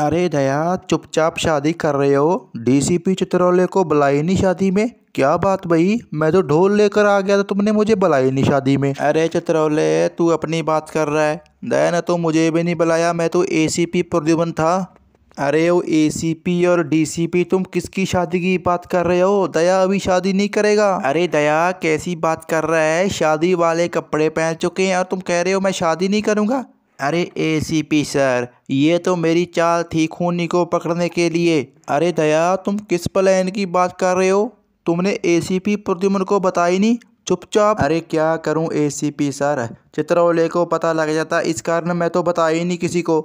अरे दया चुपचाप शादी कर रहे हो डीसीपी चित्रौले को बुलाई नहीं शादी में क्या बात भाई मैं तो ढोल लेकर आ गया था तुमने मुझे बुलाई नहीं शादी में अरे चित्रौले तू अपनी बात कर रहा है दया ने तो मुझे भी नहीं बुलाया मैं तो एसीपी प्रद्युमन था अरे वो एसीपी और डीसीपी तुम किसकी शादी की बात कर रहे हो दया अभी शादी नहीं करेगा अरे दया कैसी बात कर रहा है शादी वाले कपड़े पहन चुके हैं और तुम कह रहे हो मैं शादी नहीं करूँगा अरे एसीपी सर ये तो मेरी चाल थी खूनी को पकड़ने के लिए अरे दया तुम किस प्लान की बात कर रहे हो तुमने एसीपी प्रद्युमन को बताई नहीं चुपचाप अरे क्या करूं एसीपी सर चित्रौले को पता लग जाता इस कारण मैं तो बताया ही नहीं किसी को